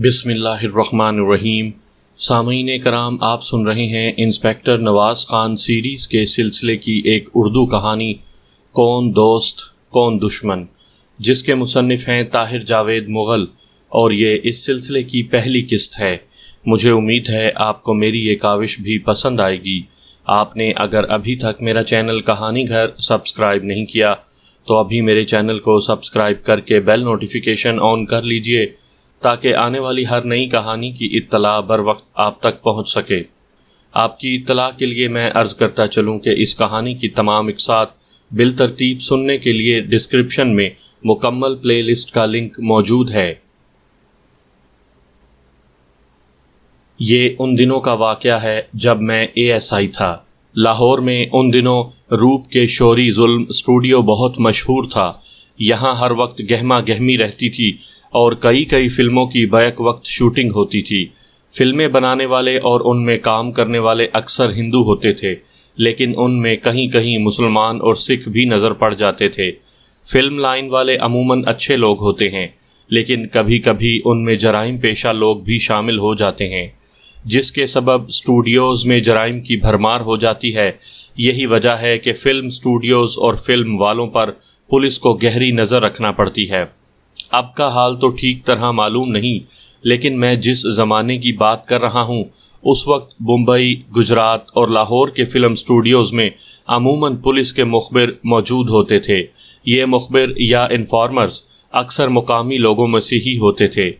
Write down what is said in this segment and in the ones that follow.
बिसमीम सामीन कराम आप सुन रहे हैं इंस्पेक्टर नवाज़ खान सीरीज़ के सिलसिले की एक उर्दू कहानी कौन दोस्त कौन दुश्मन जिसके मुसनफ़ हैं ताहिर जावेद मुग़ल और ये इस सिलसिले की पहली किस्त है मुझे उम्मीद है आपको मेरी ये काविश भी पसंद आएगी आपने अगर अभी तक मेरा चैनल कहानी घर सब्सक्राइब नहीं किया तो अभी मेरे चैनल को सब्सक्राइब करके बेल नोटिफिकेशन ऑन कर लीजिए ताकि आने वाली हर नई कहानी की इतला बर वक्त आप तक पहुंच सके आपकी इतला के लिए मैं अर्ज़ करता चलूं कि इस कहानी की तमाम इकसात बिल तरतीब सुनने के लिए डिस्क्रिप्शन में मुकम्मल प्लेलिस्ट का लिंक मौजूद है ये उन दिनों का वाक़ है जब मैं एएसआई था लाहौर में उन दिनों रूप के शोरी जुल्म स्टूडियो बहुत मशहूर था यहाँ हर वक्त गहमा गहमी रहती थी और कई कई फिल्मों की बैक वक्त शूटिंग होती थी फिल्में बनाने वाले और उनमें काम करने वाले अक्सर हिंदू होते थे लेकिन उनमें कहीं कहीं मुसलमान और सिख भी नज़र पड़ जाते थे फिल्म लाइन वाले अमूमन अच्छे लोग होते हैं लेकिन कभी कभी उनमें जराइम पेशा लोग भी शामिल हो जाते हैं जिसके सबब स्टूडियोज़ में जराइम की भरमार हो जाती है यही वजह है कि फ़िल्म स्टूडियोज़ और फिल्म वालों पर पुलिस को गहरी नज़र रखना पड़ती है अब का हाल तो ठीक तरह मालूम नहीं लेकिन मैं जिस ज़माने की बात कर रहा हूँ उस वक्त मुंबई गुजरात और लाहौर के फ़िल्म स्टूडियोज़ में अमूमन पुलिस के मुखबिर मौजूद होते थे ये मुखबिर या इन्फॉर्मर्स अक्सर मुकामी लोगों में से ही होते थे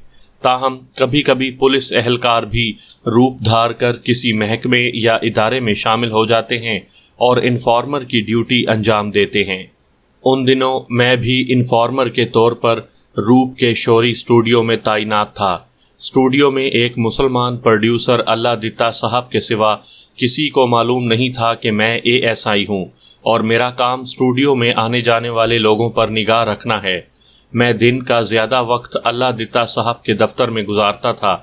ताहम कभी कभी पुलिस एहलकार भी रूप धार कर किसी महकमे या इदारे में शामिल हो जाते हैं और इन्फॉर्मर की ड्यूटी अंजाम देते हैं उन दिनों मैं भी इन्फॉर्मर के तौर पर रूप के शोरी स्टूडियो में तैनात था स्टूडियो में एक मुसलमान प्रोड्यूसर अल्लाह दिता साहब के सिवा किसी को मालूम नहीं था कि मैं ए एस आई हूँ और मेरा काम स्टूडियो में आने जाने वाले लोगों पर निगाह रखना है मैं दिन का ज़्यादा वक्त अल्लाह दिता साहब के दफ्तर में गुजारता था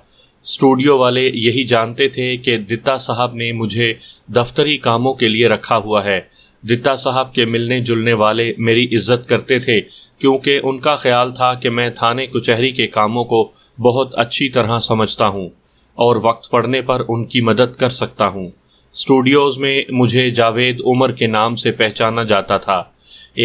स्टूडियो वाले यही जानते थे कि दिता साहब ने मुझे दफ्तरी कामों के लिए रखा हुआ है दिता साहब के मिलने जुलने वाले मेरी इज्जत करते थे क्योंकि उनका ख्याल था कि मैं थाने कुचहरी के कामों को बहुत अच्छी तरह समझता हूँ और वक्त पड़ने पर उनकी मदद कर सकता हूँ स्टूडियोज़ में मुझे जावेद उमर के नाम से पहचाना जाता था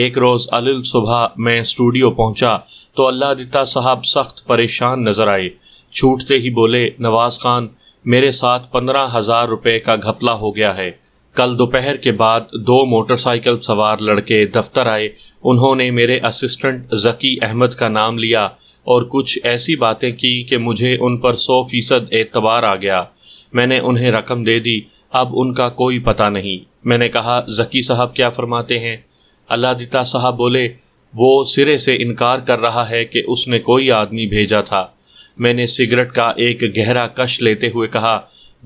एक रोज़ अलिल सुबह मैं स्टूडियो पहुंचा तो अल्लाह दिता साहब सख्त परेशान नज़र आए छूटते ही बोले नवाज़ खान मेरे साथ पंद्रह हज़ार रुपये का घपला हो गया है कल दोपहर के बाद दो मोटरसाइकिल सवार लड़के दफ्तर आए उन्होंने मेरे असिस्टेंट जकी अहमद का नाम लिया और कुछ ऐसी बातें की कि मुझे उन पर सौ फीसद एतबार आ गया मैंने उन्हें रकम दे दी अब उनका कोई पता नहीं मैंने कहा जकी साहब क्या फरमाते हैं दिता साहब बोले वो सिरे से इनकार कर रहा है कि उसने कोई आदमी भेजा था मैंने सिगरेट का एक गहरा कश लेते हुए कहा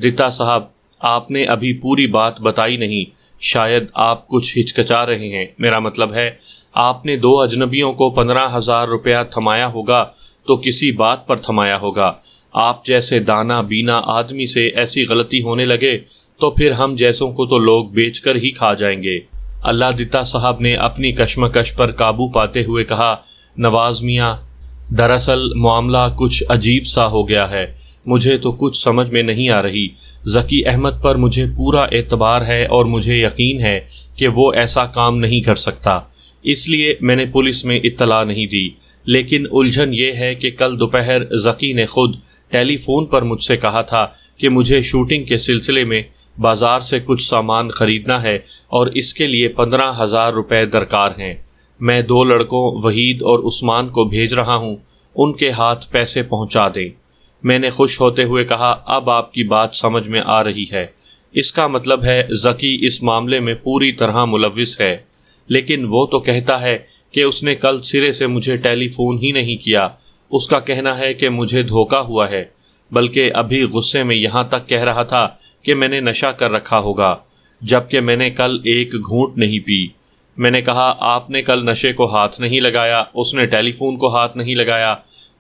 दिता साहब आपने अभी पूरी बात बताई नहीं शायद आप कुछ हिचकचा रहे हैं मेरा मतलब है आपने दो अजनबियों को पंद्रह हजार रुपया थमाया होगा तो किसी बात पर थमाया होगा आप जैसे दाना बीना आदमी से ऐसी गलती होने लगे तो फिर हम जैसों को तो लोग बेचकर ही खा जाएंगे अल्लाह दिता साहब ने अपनी कश्मकश पर काबू पाते हुए कहा नवाज मियाँ दरअसल मामला कुछ अजीब सा हो गया है मुझे तो कुछ समझ में नहीं आ रही जकी अहमद पर मुझे पूरा एतबार है और मुझे यकीन है कि वो ऐसा काम नहीं कर सकता इसलिए मैंने पुलिस में इतला नहीं दी लेकिन उलझन ये है कि कल दोपहर जकी ने खुद टेलीफोन पर मुझसे कहा था कि मुझे शूटिंग के सिलसिले में बाजार से कुछ सामान खरीदना है और इसके लिए पंद्रह हजार रुपये दरकार हैं मैं दो लड़कों वहीद और उस्मान को भेज रहा हूँ उनके हाथ पैसे पहुँचा दें मैंने खुश होते हुए कहा अब आपकी बात समझ में आ रही है इसका मतलब है जकी इस मामले में पूरी तरह मुलविस है लेकिन वो तो कहता है कि उसने कल सिरे से मुझे टेलीफोन ही नहीं किया उसका कहना है कि मुझे धोखा हुआ है बल्कि अभी गुस्से में यहां तक कह रहा था कि मैंने नशा कर रखा होगा जबकि मैंने कल एक घूंट नहीं पी मैंने कहा आपने कल नशे को हाथ नहीं लगाया उसने टेलीफोन को हाथ नहीं लगाया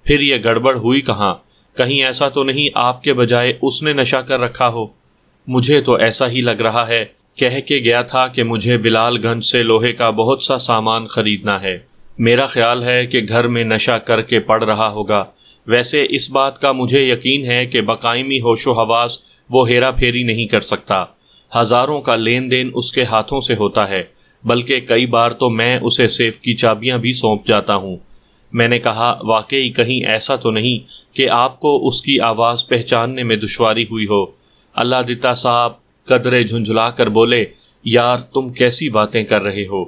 फिर यह गड़बड़ हुई कहाँ कहीं ऐसा तो नहीं आपके बजाय उसने नशा कर रखा हो मुझे तो ऐसा ही लग रहा है कह के गया था कि मुझे बिलालगंज से लोहे का बहुत सा सामान खरीदना है मेरा ख्याल है कि घर में नशा करके पड़ रहा होगा वैसे इस बात का मुझे यकीन है कि बकायमी होशो हवास वो हेरा फेरी नहीं कर सकता हजारों का लेन देन उसके हाथों से होता है बल्कि कई बार तो मैं उसे सेफ की चाबियां भी सौंप जाता हूँ मैंने कहा वाकई कहीं ऐसा तो नहीं कि आपको उसकी आवाज़ पहचानने में दुशारी हुई हो अल्लाह दिता साहब कदरे झुंझुला कर बोले यार तुम कैसी बातें कर रहे हो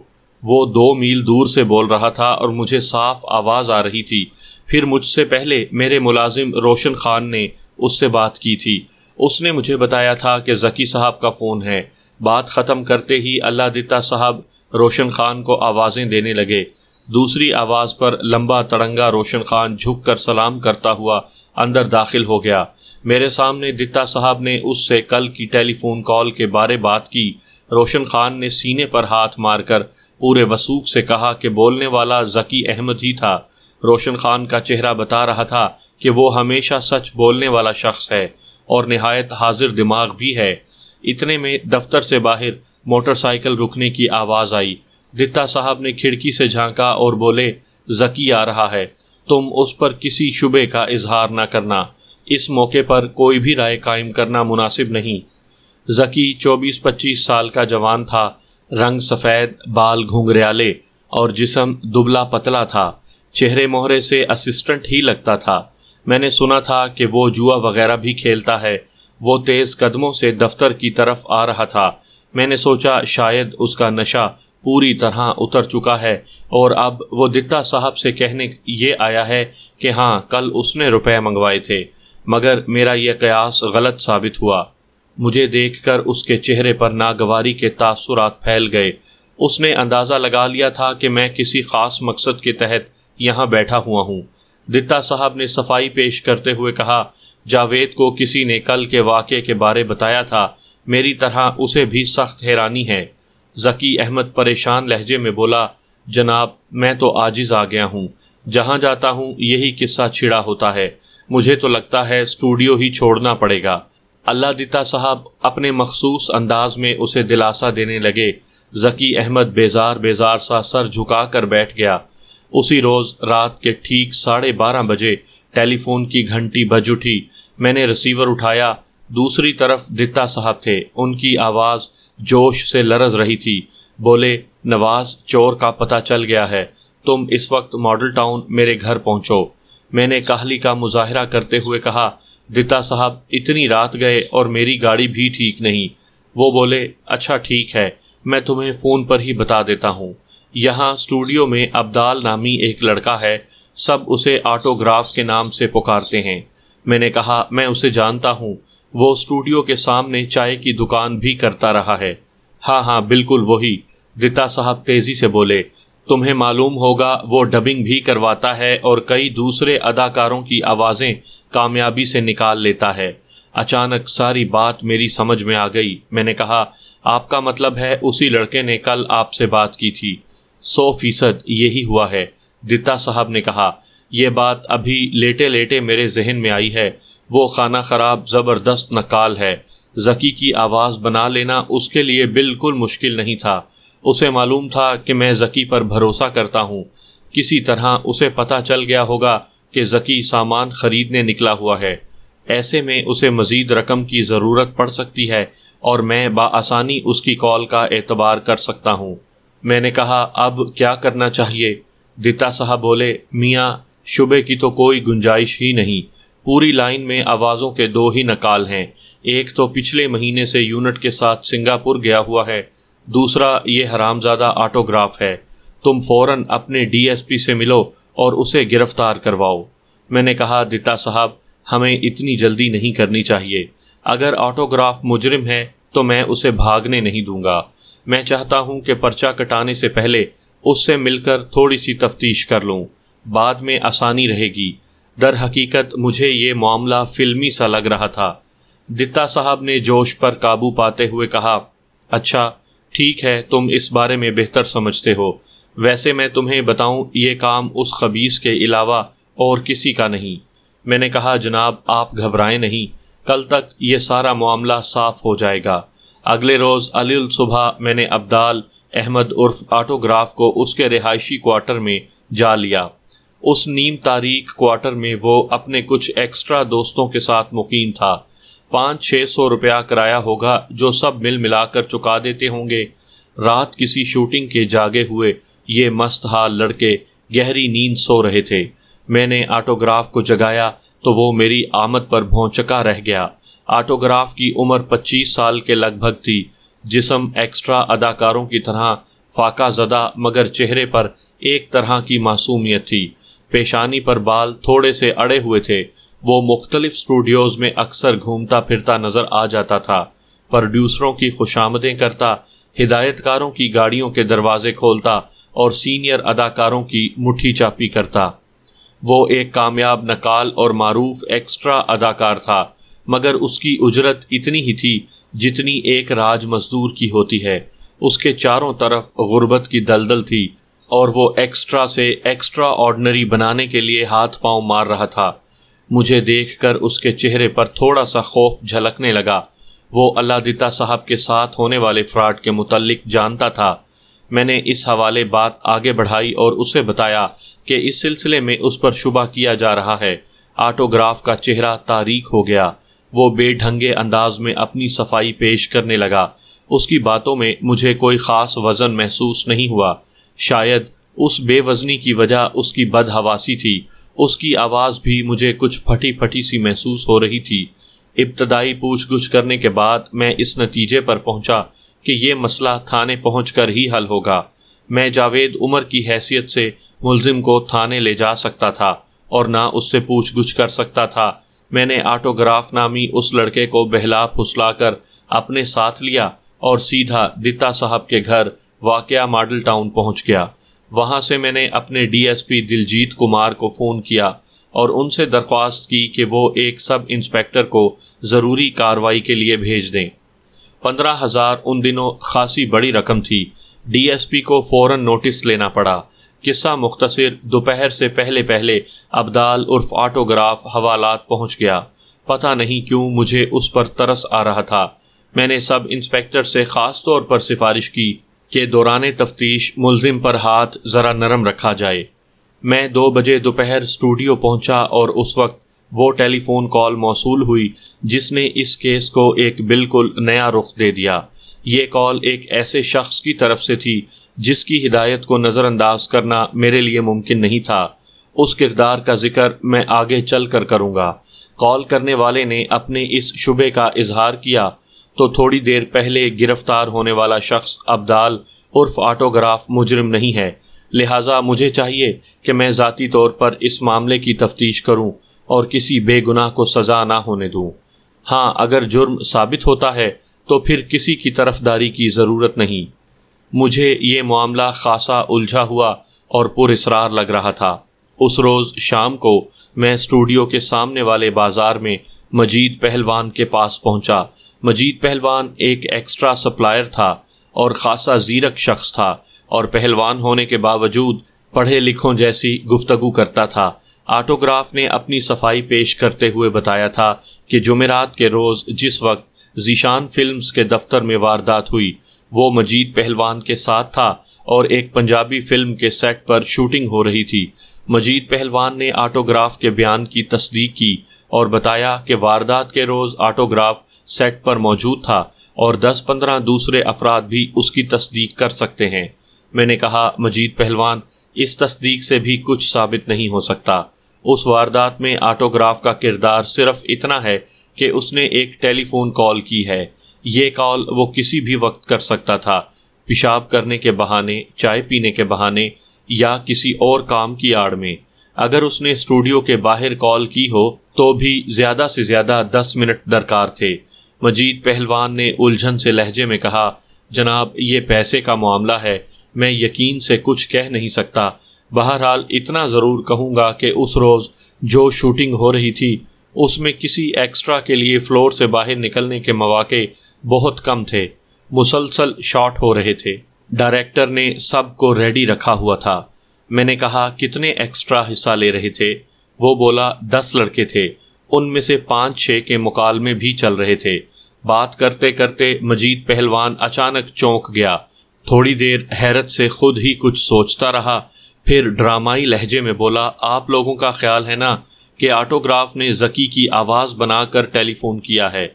वो दो मील दूर से बोल रहा था और मुझे साफ आवाज़ आ रही थी फिर मुझसे पहले मेरे मुलाजिम रोशन खान ने उससे बात की थी उसने मुझे बताया था कि जकी साहब का फ़ोन है बात ख़त्म करते ही अल्लाह दिता साहब रोशन खान को आवाज़ें देने लगे दूसरी आवाज पर लंबा तड़ंगा रोशन खान झुक कर सलाम करता हुआ अंदर दाखिल हो गया मेरे सामने दिता साहब ने उससे कल की टेलीफोन कॉल के बारे बात की रोशन खान ने सीने पर हाथ मारकर पूरे वसूख से कहा कि बोलने वाला जकी अहमद ही था रोशन खान का चेहरा बता रहा था कि वो हमेशा सच बोलने वाला शख्स है और नहायत हाजिर दिमाग भी है इतने में दफ्तर से बाहर मोटरसाइकिल रुकने की आवाज़ आई दिता साहब ने खिड़की से झांका और बोले जकी आ रहा है तुम उस पर किसी शुबे का इजहार न करना इस मौके पर कोई भी राय कायम करना मुनासिब नहीं जकी चौबीस पच्चीस साल का जवान था रंग सफ़ेद बाल घुंघरियाले और जिसम दुबला पतला था चेहरे मोहरे से असिस्टेंट ही लगता था मैंने सुना था कि वो जुआ वगैरह भी खेलता है वो तेज़ कदमों से दफ्तर की तरफ आ रहा था मैंने सोचा शायद उसका नशा पूरी तरह उतर चुका है और अब वो दित्ता साहब से कहने ये आया है कि हाँ कल उसने रुपए मंगवाए थे मगर मेरा यह कयास गलत साबित हुआ मुझे देखकर उसके चेहरे पर नागवारी के तासुरात फैल गए उसने अंदाज़ा लगा लिया था कि मैं किसी ख़ास मकसद के तहत यहाँ बैठा हुआ हूँ दित्ता साहब ने सफाई पेश करते हुए कहा जावेद को किसी ने कल के वाक़े के बारे बताया था मेरी तरह उसे भी सख्त हैरानी है जकी अहमद परेशान लहजे में बोला जनाब मैं तो आजिज आ गया हूँ जहाँ जाता हूँ यही किस्सा छिड़ा होता है मुझे तो लगता है स्टूडियो ही छोड़ना पड़ेगा अल्लाह दिता साहब अपने मखसूस अंदाज में उसे दिलासा देने लगे जकी अहमद बेजार बेजार सा सर झुका कर बैठ गया उसी रोज़ रात के ठीक साढ़े बारह बजे टेलीफोन की घंटी बज उठी मैंने रिसीवर उठाया दूसरी तरफ दिता साहब थे उनकी आवाज़ जोश से लरज रही थी बोले नवाज चोर का पता चल गया है तुम इस वक्त मॉडल टाउन मेरे घर पहुंचो मैंने काहली का मुजाहरा करते हुए कहा दिता साहब इतनी रात गए और मेरी गाड़ी भी ठीक नहीं वो बोले अच्छा ठीक है मैं तुम्हें फ़ोन पर ही बता देता हूँ यहाँ स्टूडियो में अब्दाल नामी एक लड़का है सब उसे ऑटोग्राफ के नाम से पुकारते हैं मैंने कहा मैं उसे जानता हूँ वो स्टूडियो के सामने चाय की दुकान भी करता रहा है हाँ हाँ बिल्कुल वही रिता साहब तेजी से बोले तुम्हें मालूम होगा वो डबिंग भी करवाता है और कई दूसरे अदाकारों की आवाज़ें कामयाबी से निकाल लेता है अचानक सारी बात मेरी समझ में आ गई मैंने कहा आपका मतलब है उसी लड़के ने कल आपसे बात की थी सौ फीसद यही हुआ है दिता साहब ने कहा यह बात अभी लेटे लेटे मेरे जहन में आई है वो खाना खराब ज़बरदस्त नकाल है जकी की आवाज़ बना लेना उसके लिए बिल्कुल मुश्किल नहीं था उसे मालूम था कि मैं जकी पर भरोसा करता हूँ किसी तरह उसे पता चल गया होगा कि जकी सामान खरीदने निकला हुआ है ऐसे में उसे मजीद रकम की ज़रूरत पड़ सकती है और मैं बासानी उसकी कॉल का एतबार कर सकता हूँ मैंने कहा अब क्या करना चाहिए दिता साहब बोले मियाँ शुबे की तो कोई गुंजाइश ही नहीं पूरी लाइन में आवाज़ों के दो ही नकाल हैं एक तो पिछले महीने से यूनिट के साथ सिंगापुर गया हुआ है दूसरा ये हरामजादा ऑटोग्राफ है तुम फौरन अपने डीएसपी से मिलो और उसे गिरफ्तार करवाओ मैंने कहा दिता साहब हमें इतनी जल्दी नहीं करनी चाहिए अगर ऑटोग्राफ मुजरिम है तो मैं उसे भागने नहीं दूंगा मैं चाहता हूं कि पर्चा कटाने से पहले उससे मिलकर थोड़ी सी तफ्तीश कर लूं बाद में आसानी रहेगी दर हकीकत मुझे ये मामला फिल्मी सा लग रहा था दित्ता साहब ने जोश पर काबू पाते हुए कहा अच्छा ठीक है तुम इस बारे में बेहतर समझते हो वैसे मैं तुम्हें बताऊं ये काम उस खबीस के अलावा और किसी का नहीं मैंने कहा जनाब आप घबराएं नहीं कल तक ये सारा मामला साफ हो जाएगा अगले रोज अलिल सुबह मैंने अब्दाल अहमद उर्फ आटोग्राफ को उसके रिहायशी क्वार्टर में जा लिया उस नीम तारीख क्वार्टर में वो अपने कुछ एक्स्ट्रा दोस्तों के साथ मुकीम था पाँच छः सौ रुपया किराया होगा जो सब मिल मिलाकर चुका देते होंगे रात किसी शूटिंग के जागे हुए ये मस्त हाल लड़के गहरी नींद सो रहे थे मैंने ऑटोग्राफ को जगाया तो वो मेरी आमद पर भौचका रह गया ऑटोग्राफ की उम्र 25 साल के लगभग थी जिसम एक्स्ट्रा अदाकारों की तरह फाका जदा मगर चेहरे पर एक तरह की मासूमियत थी पेशानी पर बाल थोड़े से अड़े हुए थे वो मुख्तलिफ स्टूडियोज में अक्सर घूमता फिरता नजर आ जाता था प्रोड्यूसरों की खुशामदें करता हिदायतकारों की गाड़ियों के दरवाजे खोलता और सीनियर अदाकारों की मुठ्ठी चापी करता वो एक कामयाब नकाल और मारूफ एक्स्ट्रा अदाकार था मगर उसकी उजरत इतनी ही थी जितनी एक राज मजदूर की होती है उसके चारों तरफ गुर्बत की दलदल थी और वो एक्स्ट्रा से एक्स्ट्रा ऑर्डनरी बनाने के लिए हाथ पांव मार रहा था मुझे देखकर उसके चेहरे पर थोड़ा सा खौफ झलकने लगा वो अलादिता साहब के साथ होने वाले फ्रॉड के मुतलक जानता था मैंने इस हवाले बात आगे बढ़ाई और उसे बताया कि इस सिलसिले में उस पर शुबा किया जा रहा है आटोग्राफ का चेहरा तारीख हो गया वो बेढंगे अंदाज में अपनी सफाई पेश करने लगा उसकी बातों में मुझे कोई ख़ास वज़न महसूस नहीं हुआ शायद उस बेवजनी की वजह उसकी बदहवासी थी उसकी आवाज भी मुझे कुछ फटी फटी सी महसूस हो रही थी इब्तदाई पूछ गुछ करने के बाद मैं इस नतीजे पर पहुंचा कि यह मसला थाने पहुंचकर ही हल होगा मैं जावेद उमर की हैसियत से मुलजिम को थाने ले जा सकता था और ना उससे पूछ गुछ कर सकता था मैंने ऑटोग्राफ नामी उस लड़के को बहला फुसला कर अपने साथ लिया और सीधा दिता साहब के घर वाकया मॉडल टाउन पहुंच गया वहां से मैंने अपने डीएसपी दिलजीत कुमार को फ़ोन किया और उनसे दरख्वास्त की कि वो एक सब इंस्पेक्टर को ज़रूरी कार्रवाई के लिए भेज दें पंद्रह हज़ार उन दिनों खासी बड़ी रकम थी डीएसपी को फौरन नोटिस लेना पड़ा किस्सा मुख्तसर दोपहर से पहले पहले अब्दाल उर्फ ऑटोग्राफ हवालात पहुंच गया पता नहीं क्यों मुझे उस पर तरस आ रहा था मैंने सब इंस्पेक्टर से ख़ास तौर पर सिफारिश की कि दौरान तफ्तीश मुलजिम पर हाथ ज़रा नरम रखा जाए मैं दो बजे दोपहर स्टूडियो पहुंचा और उस वक्त वो टेलीफोन कॉल मौसू हुई जिसने इस केस को एक बिल्कुल नया रुख दे दिया ये कॉल एक ऐसे शख्स की तरफ से थी जिसकी हिदायत को नज़रअंदाज करना मेरे लिए मुमकिन नहीं था उस किरदार का जिक्र मैं आगे चल कर करूँगा कॉल करने वाले ने अपने इस शुबे का इजहार किया तो थोड़ी देर पहले गिरफ्तार होने वाला शख्स अब्दाल उर्फ ऑटोग्राफ मुजरिम नहीं है लिहाजा मुझे चाहिए कि मैं ज़ाती तौर पर इस मामले की तफ्तीश करूं और किसी बेगुनाह को सज़ा ना होने दूं। हाँ अगर जुर्म साबित होता है तो फिर किसी की तरफदारी की ज़रूरत नहीं मुझे ये मामला खासा उलझा हुआ और पुरसरार लग रहा था उस रोज़ शाम को मैं स्टूडियो के सामने वाले बाजार में मजीद पहलवान के पास पहुंचा मजीद पहलवान एक एक्स्ट्रा सप्लायर था और खासा जीरक शख्स था और पहलवान होने के बावजूद पढ़े लिखों जैसी गुफ्तगु करता था आटोग्राफ ने अपनी सफाई पेश करते हुए बताया था कि जुमेरात के रोज़ जिस वक्त जीशान फिल्म्स के दफ्तर में वारदात हुई वो मजीद पहलवान के साथ था और एक पंजाबी फिल्म के सेट पर शूटिंग हो रही थी मजीद पहलवान ने आटोग्राफ के बयान की तस्दीक की और बताया कि वारदात के रोज़ आटोग्राफ सेट पर मौजूद था और 10-15 दूसरे अफराद भी उसकी तस्दीक कर सकते हैं मैंने कहा मजीद पहलवान इस तस्दीक से भी कुछ साबित नहीं हो सकता उस वारदात में आटोग्राफ का किरदार सिर्फ इतना है कि उसने एक टेलीफोन कॉल की है ये कॉल वो किसी भी वक्त कर सकता था पेशाब करने के बहाने चाय पीने के बहाने या किसी और काम की आड़ में अगर उसने स्टूडियो के बाहर कॉल की हो तो भी ज्यादा से ज्यादा दस मिनट दरकार थे मजीद पहलवान ने उलझन से लहजे में कहा जनाब ये पैसे का मामला है मैं यकीन से कुछ कह नहीं सकता बहरहाल इतना ज़रूर कहूँगा कि उस रोज़ जो शूटिंग हो रही थी उसमें किसी एक्स्ट्रा के लिए फ्लोर से बाहर निकलने के मौाक़े बहुत कम थे मुसलसल शॉट हो रहे थे डायरेक्टर ने सब को रेडी रखा हुआ था मैंने कहा कितने एक्स्ट्रा हिस्सा ले रहे थे वो बोला दस लड़के थे उनमें से पाँच छः के मुकालमे भी चल रहे थे बात करते करते मजीद पहलवान अचानक चौंक गया थोड़ी देर हैरत से खुद ही कुछ सोचता रहा फिर ड्रामाई लहजे में बोला आप लोगों का ख्याल है ना कि आटोग्राफ ने जकी की आवाज़ बनाकर टेलीफोन किया है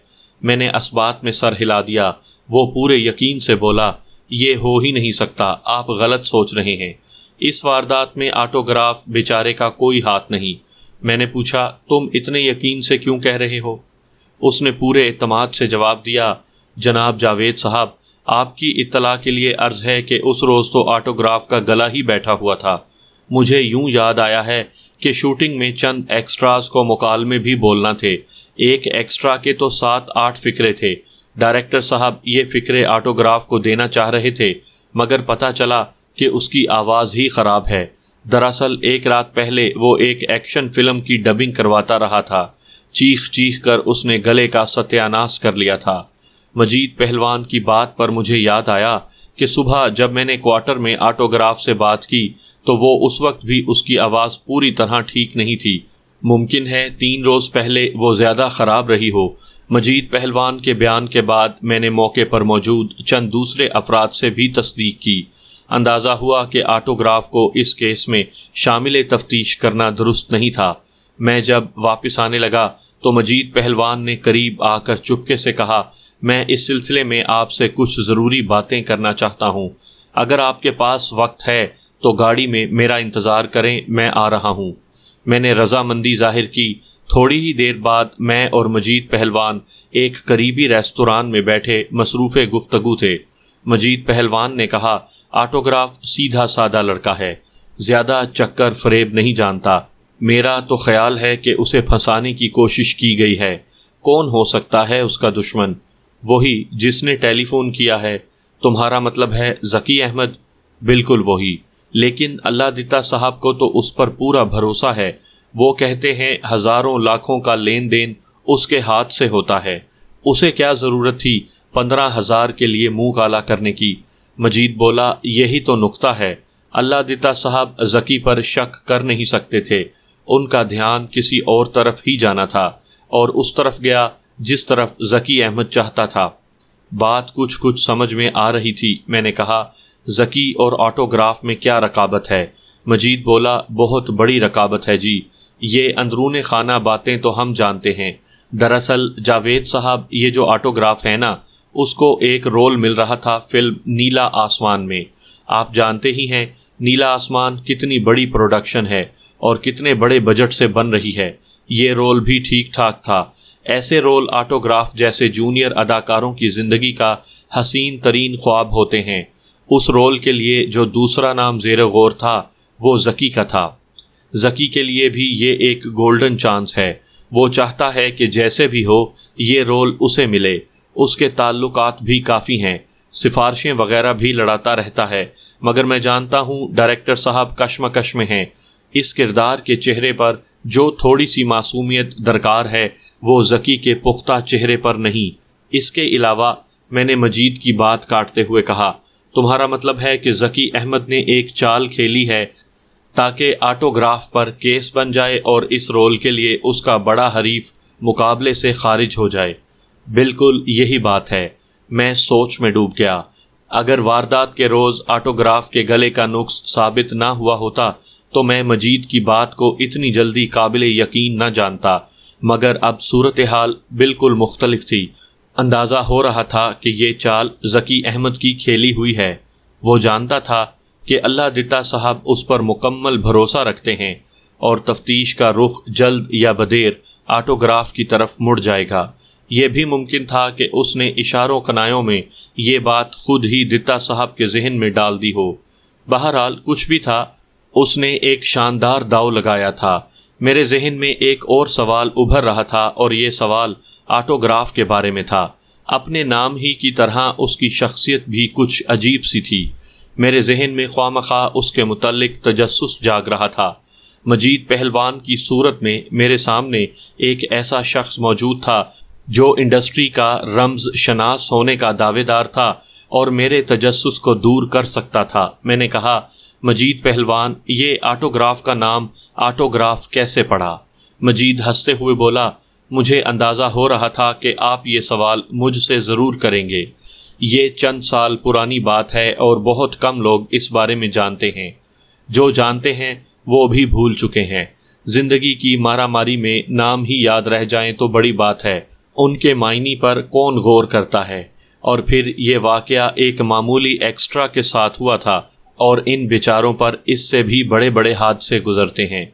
मैंने असबात में सर हिला दिया वो पूरे यकीन से बोला ये हो ही नहीं सकता आप गलत सोच रहे हैं इस वारदात में आटोग्राफ बेचारे का कोई हाथ नहीं मैंने पूछा तुम इतने यकीन से क्यों कह रहे हो उसने पूरे अतमाद से जवाब दिया जनाब जावेद साहब आपकी इतला के लिए अर्ज है कि उस रोज़ तो ऑटोग्राफ का गला ही बैठा हुआ था मुझे यूं याद आया है कि शूटिंग में चंद एक्स्ट्राज को मुकालमे भी बोलना थे एक एक्स्ट्रा के तो सात आठ फिक्रे थे डायरेक्टर साहब ये फिक्रे ऑटोग्राफ को देना चाह रहे थे मगर पता चला कि उसकी आवाज़ ही ख़राब है दरअसल एक रात पहले वो एक एक्शन फिल्म की डबिंग करवाता रहा था चीख चीख कर उसने गले का सत्यानाश कर लिया था मजीद पहलवान की बात पर मुझे याद आया कि सुबह जब मैंने क्वार्टर में ऑटोग्राफ से बात की तो वो उस वक्त भी उसकी आवाज़ पूरी तरह ठीक नहीं थी मुमकिन है तीन रोज़ पहले वो ज़्यादा ख़राब रही हो मजीद पहलवान के बयान के बाद मैंने मौके पर मौजूद चंद दूसरे अफराद से भी तस्दीक की अंदाज़ा हुआ कि ऑटोग्राफ को इस केस में शामिल तफ्तीश करना दुरुस्त नहीं था मैं जब वापस आने लगा तो मजीद पहलवान ने करीब आकर चुपके से कहा मैं इस सिलसिले में आपसे कुछ ज़रूरी बातें करना चाहता हूँ अगर आपके पास वक्त है तो गाड़ी में मेरा इंतज़ार करें मैं आ रहा हूँ मैंने रजामंदी जाहिर की थोड़ी ही देर बाद मैं और मजीद पहलवान एक करीबी रेस्तोरान में बैठे मसरूफ़ गुफ्तगु थे मजीद पहलवान ने कहा ऑटोग्राफ सीधा सादा लड़का है ज़्यादा चक्कर फरेब नहीं जानता मेरा तो ख्याल है कि उसे फंसाने की कोशिश की गई है कौन हो सकता है उसका दुश्मन वही जिसने टेलीफोन किया है तुम्हारा मतलब है जकी अहमद बिल्कुल वही लेकिन अल्लाह दिता साहब को तो उस पर पूरा भरोसा है वो कहते हैं हजारों लाखों का लेन देन उसके हाथ से होता है उसे क्या ज़रूरत थी पंद्रह हजार के लिए मुंह काला करने की मजीद बोला यही तो नुकता है अल्लाह दिता साहब जकी पर शक कर नहीं सकते थे उनका ध्यान किसी और तरफ ही जाना था और उस तरफ गया जिस तरफ जकी अहमद चाहता था बात कुछ कुछ समझ में आ रही थी मैंने कहा जकी और ऑटोग्राफ में क्या रकाबत है मजीद बोला बहुत बड़ी रकाबत है जी ये अंदरून खाना बातें तो हम जानते हैं दरअसल जावेद साहब ये जो ऑटोग्राफ है ना उसको एक रोल मिल रहा था फिल्म नीला आसमान में आप जानते ही हैं नीला आसमान कितनी बड़ी प्रोडक्शन है और कितने बड़े बजट से बन रही है ये रोल भी ठीक ठाक था ऐसे रोल ऑटोग्राफ जैसे जूनियर अदाकारों की जिंदगी का हसीन तरीन ख्वाब होते हैं उस रोल के लिए जो दूसरा नाम जेर गौर था वो जकी का था जकी के लिए भी ये एक गोल्डन चांस है वो चाहता है कि जैसे भी हो ये रोल उसे मिले उसके ताल्लुकात भी काफ़ी हैं सिफारशें वगैरह भी लड़ाता रहता है मगर मैं जानता हूँ डायरेक्टर साहब कश्मकश में हैं इस किरदार के चेहरे पर जो थोड़ी सी मासूमियत दरकार है वो जकी के पुख्ता चेहरे पर नहीं इसके अलावा मैंने मजीद की बात काटते हुए कहा तुम्हारा मतलब है कि जकी अहमद ने एक चाल खेली है ताकि आटोग्राफ पर केस बन जाए और इस रोल के लिए उसका बड़ा हरीफ मुकाबले से खारिज हो जाए बिल्कुल यही बात है मैं सोच में डूब गया अगर वारदात के रोज़ आटोग्राफ के गले का नुक्स साबित ना हुआ होता तो मैं मजीद की बात को इतनी जल्दी काबिल यकीन न जानता मगर अब सूरत हाल बिल्कुल मुख्तलिफ थी अंदाज़ा हो रहा था कि यह चाल जकी अहमद की खेली हुई है वो जानता था कि अल्लाह दिता साहब उस पर मुकम्मल भरोसा रखते हैं और तफ्तीश का रुख जल्द या बदेर आटोग्राफ की तरफ मुड़ जाएगा यह भी मुमकिन था कि उसने इशारों कनायों में ये बात खुद ही दिता साहब के जहन में डाल दी हो बहरहाल कुछ भी था उसने एक शानदार दाव लगाया था मेरे जहन में एक और सवाल उभर रहा था और ये सवाल ऑटोग्राफ के बारे में था अपने नाम ही की तरह उसकी शख्सियत भी कुछ अजीब सी थी मेरे जहन में ख्वाम खा उसके मुतलक तजस्स जाग रहा था मजीद पहलवान की सूरत में मेरे सामने एक ऐसा शख्स मौजूद था जो इंडस्ट्री का रमज शनास होने का दावेदार था और मेरे तजस्स को दूर कर सकता था मैंने कहा मजीद पहलवान ये आटोग्राफ का नाम आटोग्राफ कैसे पढ़ा मजीद हंसते हुए बोला मुझे अंदाज़ा हो रहा था कि आप ये सवाल मुझसे ज़रूर करेंगे ये चंद साल पुरानी बात है और बहुत कम लोग इस बारे में जानते हैं जो जानते हैं वो भी भूल चुके हैं ज़िंदगी की मारा मारी में नाम ही याद रह जाएं तो बड़ी बात है उनके मायने पर कौन गौर करता है और फिर ये वाक़ एक मामूली एक्स्ट्रा के साथ हुआ था और इन बेचारों पर इससे भी बड़े बड़े हादसे गुजरते हैं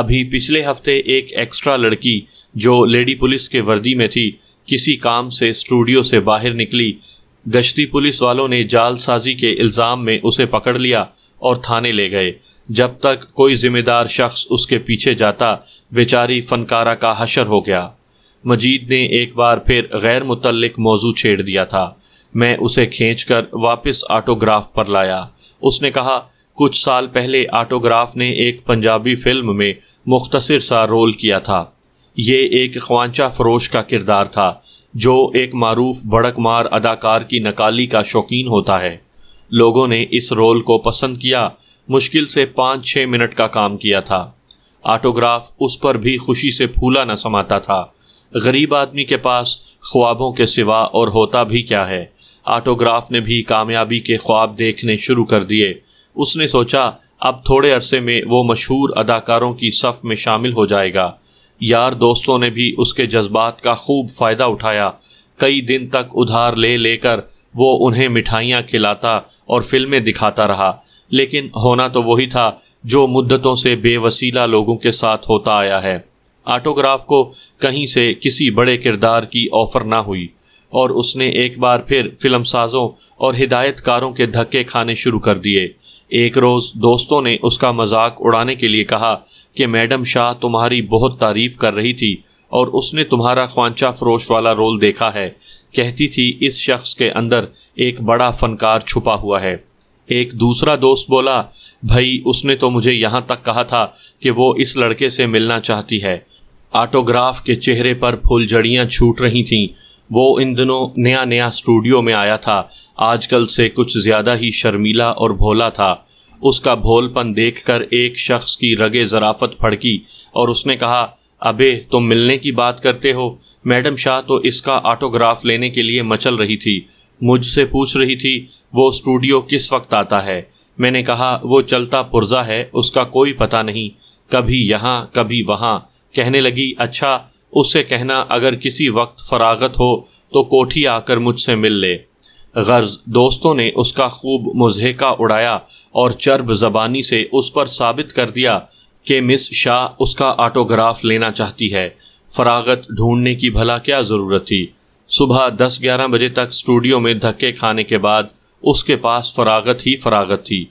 अभी पिछले हफ्ते एक एक्स्ट्रा लड़की जो लेडी पुलिस के वर्दी में थी किसी काम से स्टूडियो से बाहर निकली गश्ती पुलिस वालों ने जालसाजी के इल्ज़ाम में उसे पकड़ लिया और थाने ले गए जब तक कोई जिम्मेदार शख्स उसके पीछे जाता बेचारी फनकारा का हशर हो गया मजीद ने एक बार फिर गैर मुतलक मौजू छेड़ दिया था मैं उसे खींच कर वापस ऑटोग्राफ पर लाया उसने कहा कुछ साल पहले आटोग्राफ ने एक पंजाबी फिल्म में मुख्तसर सा रोल किया था ये एक ख्वांचा फरोश का किरदार था जो एक मरूफ भड़कमार अदाकार की नकाली का शौकीन होता है लोगों ने इस रोल को पसंद किया मुश्किल से पाँच छः मिनट का काम किया था आटोग्राफ उस पर भी खुशी से फूला न समाता था गरीब आदमी के पास ख्वाबों के सिवा और होता भी क्या है ऑटोग्राफ ने भी कामयाबी के ख्वाब देखने शुरू कर दिए उसने सोचा अब थोड़े अरसे में वो मशहूर अदाकारों की सफ में शामिल हो जाएगा यार दोस्तों ने भी उसके जज्बात का खूब फ़ायदा उठाया कई दिन तक उधार ले लेकर वो उन्हें मिठाइयाँ खिलाता और फिल्में दिखाता रहा लेकिन होना तो वही था जो मुद्दतों से बेवसीला लोगों के साथ होता आया है ऑटोग्राफ को कहीं से किसी बड़े किरदार की ऑफर ना हुई और उसने एक बार फिर फिल्म साजों और हिदायतकारों के धक्के खाने शुरू कर दिए एक रोज दोस्तों ने उसका मजाक उड़ाने के लिए कहा कि मैडम शाह तुम्हारी बहुत तारीफ कर रही थी और उसने तुम्हारा ख्वांचा फरोश वाला रोल देखा है कहती थी इस शख्स के अंदर एक बड़ा फनकार छुपा हुआ है एक दूसरा दोस्त बोला भाई उसने तो मुझे यहाँ तक कहा था कि वो इस लड़के से मिलना चाहती है ऑटोग्राफ के चेहरे पर फुलझड़ियाँ छूट रही थीं वो इन दिनों नया नया स्टूडियो में आया था आजकल से कुछ ज़्यादा ही शर्मीला और भोला था उसका भोलपन देखकर एक शख्स की रगे ज़राफत फड़की और उसने कहा अबे तुम मिलने की बात करते हो मैडम शाह तो इसका ऑटोग्राफ लेने के लिए मचल रही थी मुझसे पूछ रही थी वो स्टूडियो किस वक्त आता है मैंने कहा वो चलता पुरजा है उसका कोई पता नहीं कभी यहाँ कभी वहाँ कहने लगी अच्छा उससे कहना अगर किसी वक्त फरागत हो तो कोठी आकर मुझसे मिल ले गर्ज दोस्तों ने उसका खूब मुजहका उड़ाया और चर्ब जबानी से उस पर साबित कर दिया कि मिस शाह उसका ऑटोग्राफ लेना चाहती है फरागत ढूंढने की भला क्या ज़रूरत थी सुबह दस ग्यारह बजे तक स्टूडियो में धक्के खाने के बाद उसके पास फरागत ही फरागत थी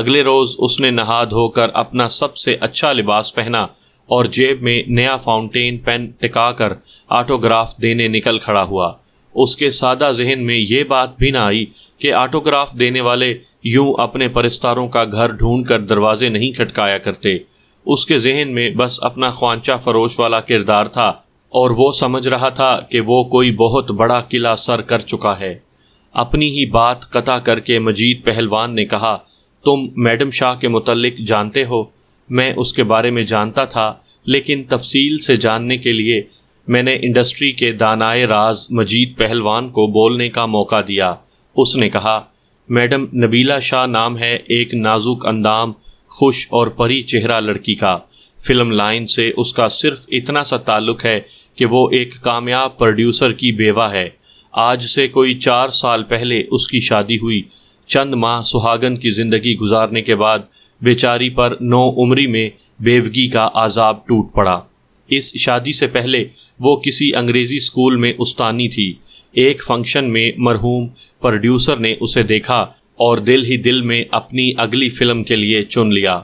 अगले रोज़ उसने नहा धोकर अपना सबसे अच्छा लिबास पहना और जेब में नया फाउंटेन पेन टिकाकर ऑटोग्राफ देने निकल खड़ा हुआ उसके सादा जहन में ये बात भी ना आई कि ऑटोग्राफ देने वाले यूं अपने परिस्तारों का घर ढूंढ कर दरवाजे नहीं खटकाया करते उसके जहन में बस अपना ख्वांचा फरोश वाला किरदार था और वो समझ रहा था कि वो कोई बहुत बड़ा किला सर कर चुका है अपनी ही बात कता करके मजीद पहलवान ने कहा तुम मैडम शाह के मुतलक जानते हो मैं उसके बारे में जानता था लेकिन तफसील से जानने के लिए मैंने इंडस्ट्री के दानाए राज मजीद पहलवान को बोलने का मौका दिया उसने कहा मैडम नबीला शाह नाम है एक नाजुक अंदाम खुश और परी चेहरा लड़की का फिल्म लाइन से उसका सिर्फ इतना सा ताल्लुक है कि वो एक कामयाब प्रोड्यूसर की बेवा है आज से कोई चार साल पहले उसकी शादी हुई चंद माह सुहागन की जिंदगी गुजारने के बाद बेचारी पर नौ उम्री में बेवगी का आजाब टूट पड़ा इस शादी से पहले वो किसी अंग्रेजी स्कूल में उस्तानी थी एक फंक्शन में मरहूम प्रोड्यूसर ने उसे देखा और दिल ही दिल में अपनी अगली फिल्म के लिए चुन लिया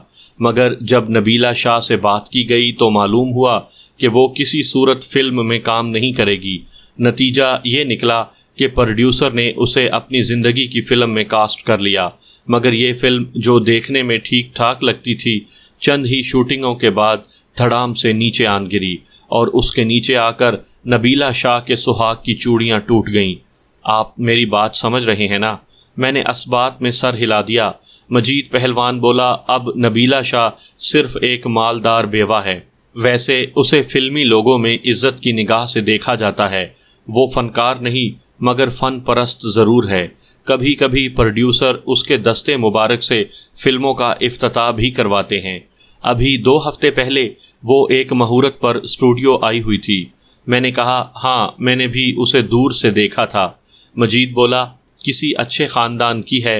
मगर जब नबीला शाह से बात की गई तो मालूम हुआ कि वो किसी सूरत फिल्म में काम नहीं करेगी नतीजा ये निकला कि प्रोड्यूसर ने उसे अपनी ज़िंदगी की फिल्म में कास्ट कर लिया मगर ये फिल्म जो देखने में ठीक ठाक लगती थी चंद ही शूटिंगों के बाद धड़ाम से नीचे आन गिरी और उसके नीचे आकर नबीला शाह के सुहाग की चूड़ियां टूट गईं आप मेरी बात समझ रहे हैं ना मैंने असबात में सर हिला दिया मजीद पहलवान बोला अब नबीला शाह सिर्फ एक मालदार बेवा है वैसे उसे फिल्मी लोगों में इज्जत की निगाह से देखा जाता है वो फनकार नहीं मगर फन परस्त ज़रूर है कभी कभी प्रोड्यूसर उसके दस्ते मुबारक से फिल्मों का अफ्ताह भी करवाते हैं अभी दो हफ्ते पहले वो एक महूरत पर स्टूडियो आई हुई थी मैंने कहा हाँ मैंने भी उसे दूर से देखा था मजीद बोला किसी अच्छे ख़ानदान की है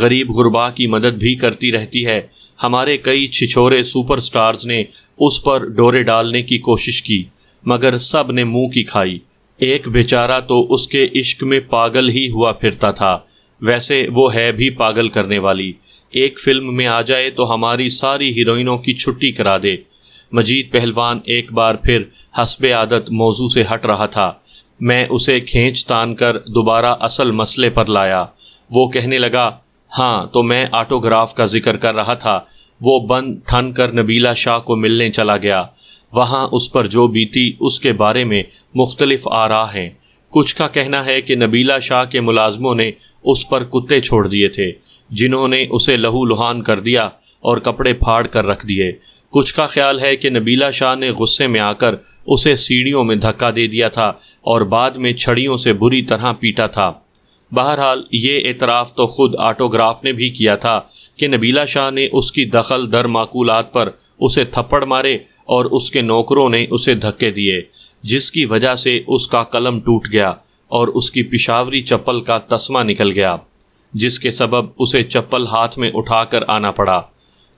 गरीब गुरबा की मदद भी करती रहती है हमारे कई छिछोरे सुपरस्टार्स ने उस पर डोरे डालने की कोशिश की मगर सब ने मुंह की खाई एक बेचारा तो उसके इश्क में पागल ही हुआ फिरता था वैसे वो है भी पागल करने वाली एक फिल्म में आ जाए तो हमारी सारी हीरोइनों की छुट्टी करा दे मजीद पहलवान एक बार फिर हसब आदत मौजू से हट रहा था मैं उसे खींच तान कर दोबारा असल मसले पर लाया वो कहने लगा हाँ तो मैं ऑटोग्राफ का जिक्र कर रहा था वो बंद ठन कर नबीला शाह को मिलने चला गया वहाँ उस पर जो बीती उसके बारे में मुख्तलिफ आरा हैं कुछ का कहना है कि नबीला शाह के मुलाजमों ने उस पर कुत्ते छोड़ दिए थे जिन्होंने उसे लहू लुहान कर दिया और कपड़े फाड़ कर रख दिए कुछ का ख्याल है कि नबीला शाह ने गुस्से में आकर उसे सीढ़ियों में धक्का दे दिया था और बाद में छड़ियों से बुरी तरह पीटा था बहरहाल ये एतराफ़ तो खुद आटोग्राफ ने भी किया था कि नबीला शाह ने उसकी दखल दर माकूलात पर उसे थप्पड़ मारे और उसके नौकरों ने उसे धक्के दिए जिसकी वजह से उसका कलम टूट गया और उसकी पिशावरी चप्पल का तस्मा निकल गया जिसके सबब उसे चप्पल हाथ में उठाकर आना पड़ा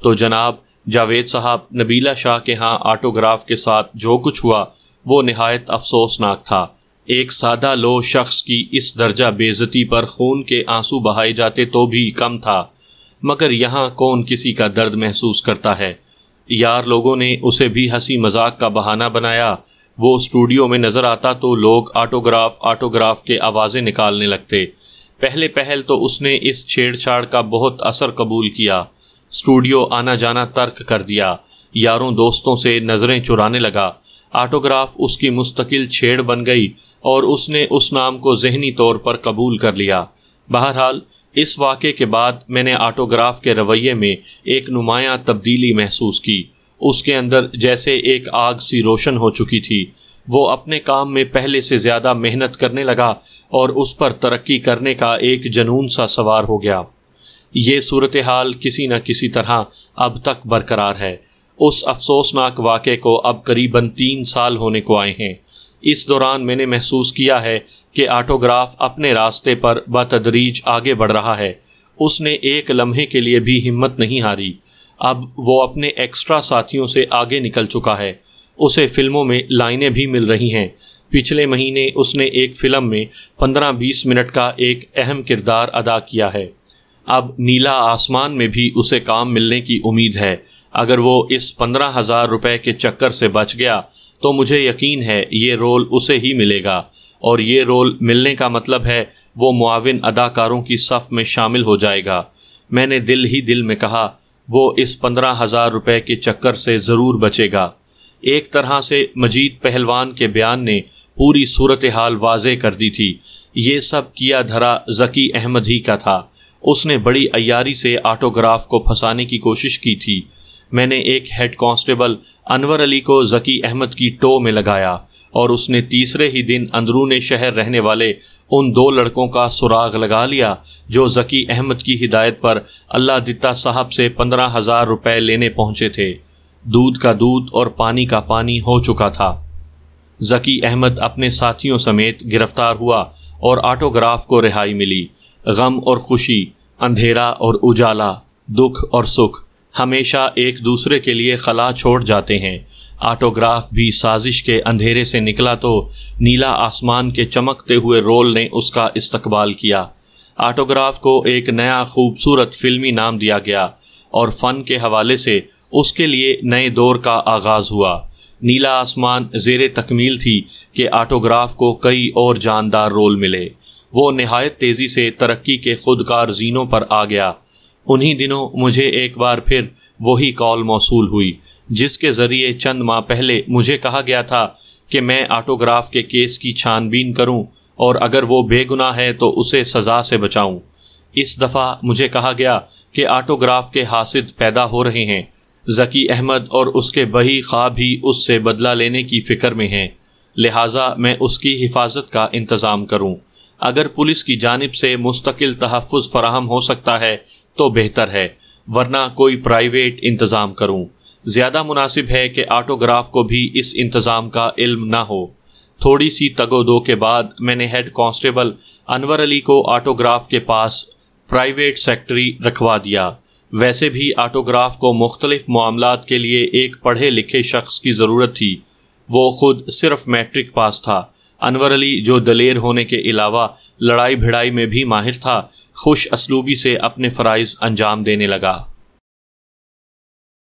तो जनाब जावेद साहब नबीला शाह के यहाँ आटोग्राफ के साथ जो कुछ हुआ वो नहायत अफसोसनाक था एक सादा लो शख्स की इस दर्जा बेजती पर खून के आंसू बहाए जाते तो भी कम था मगर यहाँ कौन किसी का दर्द महसूस करता है यार लोगों ने उसे भी हंसी मजाक का बहाना बनाया वो स्टूडियो में नजर आता तो लोग ऑटोग्राफ ऑटोग्राफ के आवाज़ें निकालने लगते पहले पहल तो उसने इस छेड़छाड़ का बहुत असर कबूल किया स्टूडियो आना जाना तर्क कर दिया यारों दोस्तों से नज़रें चुराने लगा ऑटोग्राफ उसकी मुस्तकिल छेड़ बन गई और उसने उस नाम को जहनी तौर पर कबूल कर लिया बहरहाल इस वाक़े के बाद मैंने आटोग्राफ के रवैये में एक नुमाया तब्दीली महसूस की उसके अंदर जैसे एक आग सी रोशन हो चुकी थी वो अपने काम में पहले से ज़्यादा मेहनत करने लगा और उस पर तरक्की करने का एक जनून सा सवार हो गया ये सूरत हाल किसी न किसी तरह अब तक बरकरार है उस अफसोसनाक वाक़े को अब करीबन तीन साल होने को आए हैं इस दौरान मैंने महसूस किया है कि आटोग्राफ अपने रास्ते पर बतदरीज आगे बढ़ रहा है उसने एक लम्हे के लिए भी हिम्मत नहीं हारी अब वो अपने एक्स्ट्रा साथियों से आगे निकल चुका है उसे फिल्मों में लाइनें भी मिल रही हैं पिछले महीने उसने एक फिल्म में 15-20 मिनट का एक अहम किरदार अदा किया है अब नीला आसमान में भी उसे काम मिलने की उम्मीद है अगर वो इस पंद्रह हज़ार रुपये के चक्कर से बच गया तो मुझे यकीन है ये रोल उसे ही मिलेगा और ये रोल मिलने का मतलब है वो मुआविन अदाकारों की सफ़ में शामिल हो जाएगा मैंने दिल ही दिल में कहा वो इस पंद्रह हज़ार रुपये के चक्कर से ज़रूर बचेगा एक तरह से मजीद पहलवान के बयान ने पूरी सूरत हाल वाज कर दी थी ये सब किया धरा जकी अहमद ही का था उसने बड़ी अयारी से आटोग्राफ को फंसाने की कोशिश की थी मैंने एक हेड कांस्टेबल अनवर अली को जकी अहमद की टो में लगाया और उसने तीसरे ही दिन अंदरून शहर रहने वाले उन दो लड़कों का सुराग लगा लिया जो जकी अहमद की हिदायत पर अल्लाह दिता साहब से पंद्रह हजार रुपये लेने पहुंचे थे दूध का दूध और पानी का पानी हो चुका था जकी अहमद अपने साथियों समेत गिरफ्तार हुआ और ऑटोग्राफ को रिहाई मिली गम और खुशी अंधेरा और उजाला दुख और सुख हमेशा एक दूसरे के लिए खला छोड़ जाते हैं आटोग्राफ भी साजिश के अंधेरे से निकला तो नीला आसमान के चमकते हुए रोल ने उसका इस्तकबाल किया आटोग्राफ को एक नया खूबसूरत फिल्मी नाम दिया गया और फ़न के हवाले से उसके लिए नए दौर का आगाज़ हुआ नीला आसमान जेर तकमील थी कि आटोग्राफ को कई और जानदार रोल मिले वो नहायत तेज़ी से तरक्की के खुदकार जीनों पर आ गया उन्हीं दिनों मुझे एक बार फिर वही कॉल मौसू हुई जिसके ज़रिए चंद माह पहले मुझे कहा गया था कि मैं ऑटोग्राफ के केस की छानबीन करूं और अगर वो बेगुनाह है तो उसे सज़ा से बचाऊं। इस दफ़ा मुझे कहा गया कि ऑटोग्राफ के हासिद पैदा हो रहे हैं जकी अहमद और उसके बही ख्वाब ही उससे बदला लेने की फ़िक्र में हैं लिहाजा मैं उसकी हिफाजत का इंतज़ाम करूँ अगर पुलिस की जानब से मुस्तकिल तहफ़ फराहम हो सकता है तो बेहतर है वरना कोई प्राइवेट इंतज़ाम करूं। ज़्यादा मुनासिब है कि आटोग्राफ को भी इस इंतज़ाम का इल्म ना हो थोड़ी सी तगो दो के बाद मैंने हेड कांस्टेबल अनवर अली को आटोग्राफ के पास प्राइवेट सेक्रेटरी रखवा दिया वैसे भी आटोग्राफ को मुख्तलिफ मामला के लिए एक पढ़े लिखे शख्स की ज़रूरत थी वो खुद सिर्फ मैट्रिक पास था अनवर अली जो दलेर होने के अलावा लड़ाई भिड़ाई में भी माहिर था खुश असलूबी से अपने फ़राइज़ अंजाम देने लगा